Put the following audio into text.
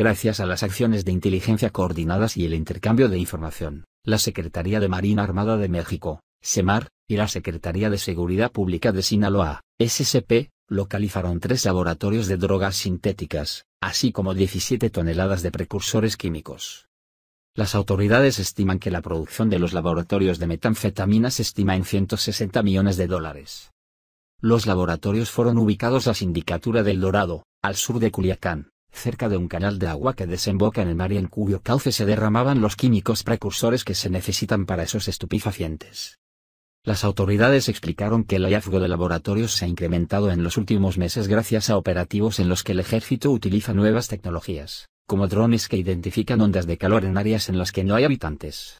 Gracias a las acciones de inteligencia coordinadas y el intercambio de información, la Secretaría de Marina Armada de México, SEMAR, y la Secretaría de Seguridad Pública de Sinaloa, (SSP) localizaron tres laboratorios de drogas sintéticas, así como 17 toneladas de precursores químicos. Las autoridades estiman que la producción de los laboratorios de metanfetamina se estima en 160 millones de dólares. Los laboratorios fueron ubicados a Sindicatura del Dorado, al sur de Culiacán, cerca de un canal de agua que desemboca en el mar y en cuyo cauce se derramaban los químicos precursores que se necesitan para esos estupefacientes. Las autoridades explicaron que el hallazgo de laboratorios se ha incrementado en los últimos meses gracias a operativos en los que el ejército utiliza nuevas tecnologías, como drones que identifican ondas de calor en áreas en las que no hay habitantes.